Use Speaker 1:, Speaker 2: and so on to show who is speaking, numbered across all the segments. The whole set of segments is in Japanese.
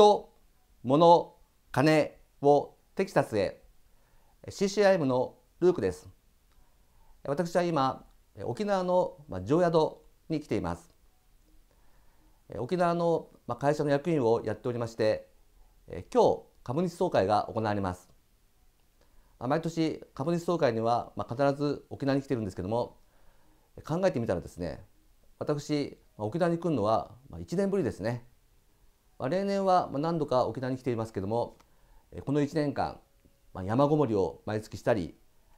Speaker 1: 人、物、金をテキサスへ CCIM のルークです。私は今沖縄の常宿に来ています。沖縄の会社の役員をやっておりまして今日株主総会が行われます。毎年株主総会には必ず沖縄に来てるんですけども考えてみたらですね私沖縄に来るのは1年ぶりですねまあ、例年は何度か沖縄に来ていますけれどもこの1年間、まあ、山ごもりを毎月したり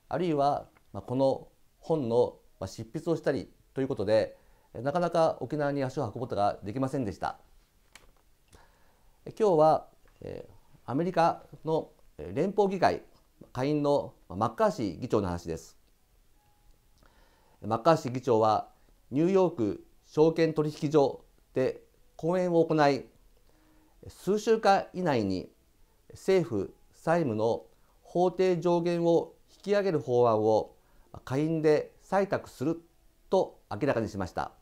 Speaker 1: あるいはこの本の執筆をしたりということでなかなか沖縄に足を運ぶことができませんでした今日はアメリカの連邦議会下院のマッカーシー議長の話ですマッカーシー議長はニューヨーク証券取引所で講演を行い数週間以内に政府債務の法定上限を引き上げる法案を下院で採択すると明らかにしました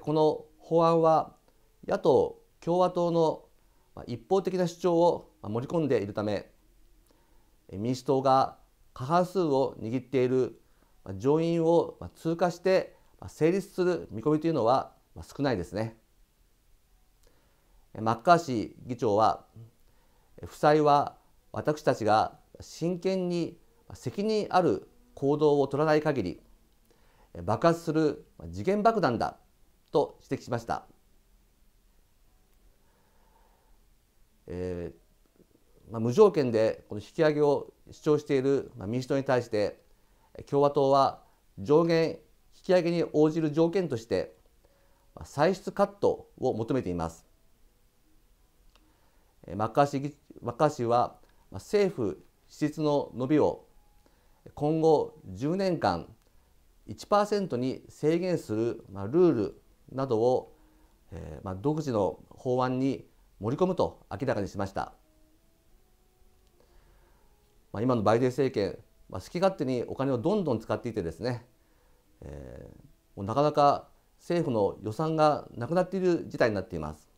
Speaker 1: この法案は野党共和党の一方的な主張を盛り込んでいるため民主党が過半数を握っている上院を通過して成立する見込みというのは少ないですね。マッカーシー議長は負債は私たちが真剣に責任ある行動を取らない限り爆発する次元爆弾だと指摘しました、えーまあ、無条件でこの引き上げを主張している民主党に対して共和党は上限引き上げに応じる条件として歳出カットを求めていますマッカーシーッカーシーは政府支出の伸びを今後10年間1%に制限する、まあ、ルールなどを、えまあ、独自の法案に盛り込むと明らかにしました、まあ、今のバイデン政権、まあ、好き勝手にお金をどんどん使っていてですね、えなかなか政府の予算がなくなっている事態になっています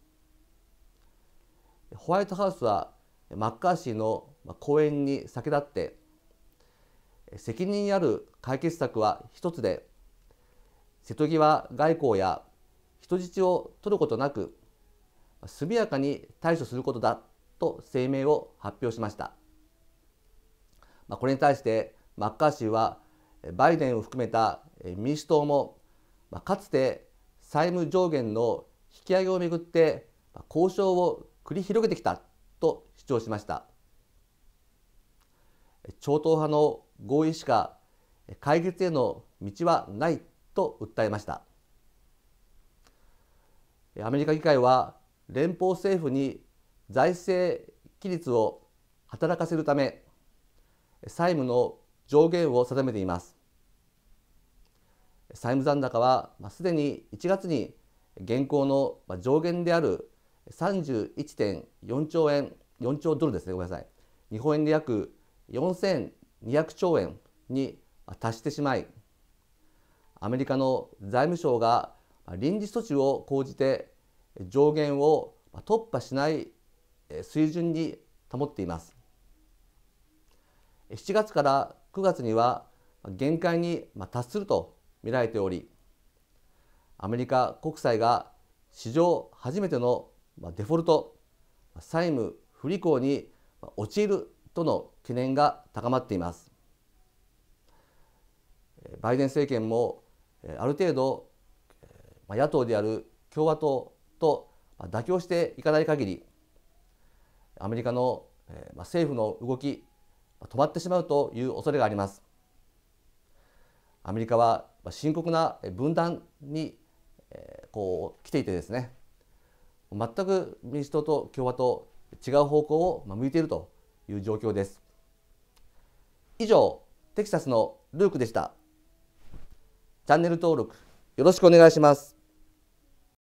Speaker 1: ホワイトハウスはマッカーシーの講演に先立って責任ある解決策は一つで瀬戸際外交や人質を取ることなく速やかに対処することだと声明を発表しました。これに対してマッカーシーはバイデンを含めた民主党もかつて債務上限の引き上げをめぐって交渉を繰り広げてきたと主張しました超党派の合意しか解決への道はないと訴えましたアメリカ議会は連邦政府に財政規律を働かせるため債務の上限を定めています債務残高はすでに1月に現行の上限である31.4兆円4兆ドルですねごめんなさい日本円で約4200兆円に達してしまいアメリカの財務省が臨時措置を講じて上限を突破しない水準に保っています7月から9月には限界に達すると見られておりアメリカ国債が史上初めてのまあ、デフォルト債務不履行に陥るとの懸念が高まっていますバイデン政権もある程度野党である共和党と妥協していかない限りアメリカの政府の動き止まってしまうという恐れがありますアメリカは深刻な分断にこう来ていてですね全く民主党と共和党違う方向を向いているという状況です以上テキサスのルークでしたチャンネル登録よろしくお願いします